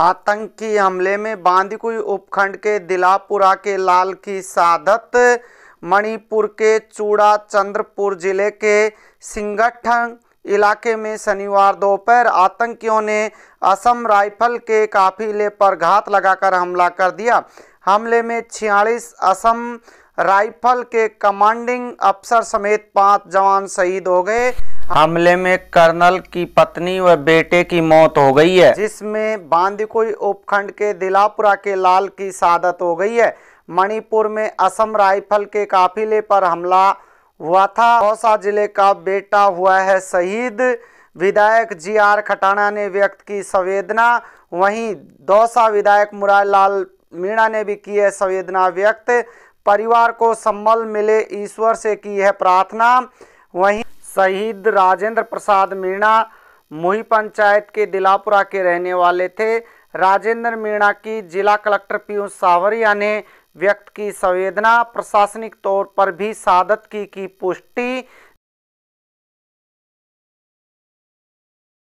आतंकी हमले में बांदीकुई उपखंड के दिलापुरा के लाल की सादत मणिपुर के चूड़ा चंद्रपुर जिले के सिंगठ इलाके में शनिवार दोपहर आतंकियों ने असम राइफल के काफिले पर घात लगाकर हमला कर दिया हमले में छियालीस असम राइफल के कमांडिंग अफसर समेत पांच जवान शहीद हो गए हमले में कर्नल की पत्नी व बेटे की मौत हो गई है जिसमें बांदीकुई उपखंड के दिलापुरा के लाल की शहादत हो गई है मणिपुर में असम राइफल के काफिले पर हमला हुआ था दौसा जिले का बेटा हुआ है शहीद विधायक जी आर खटाना ने व्यक्त की संवेदना वहीं दौसा विधायक मुरारी लाल मीणा ने भी की है संवेदना व्यक्त परिवार को सम्मल मिले ईश्वर से की है प्रार्थना वहीं शहीद राजेंद्र प्रसाद मीणा मुही पंचायत के दिलापुरा के रहने वाले थे राजेंद्र मीणा की जिला कलेक्टर पीयूष सावरिया ने व्यक्त की संवेदना प्रशासनिक तौर पर भी सादत की की पुष्टि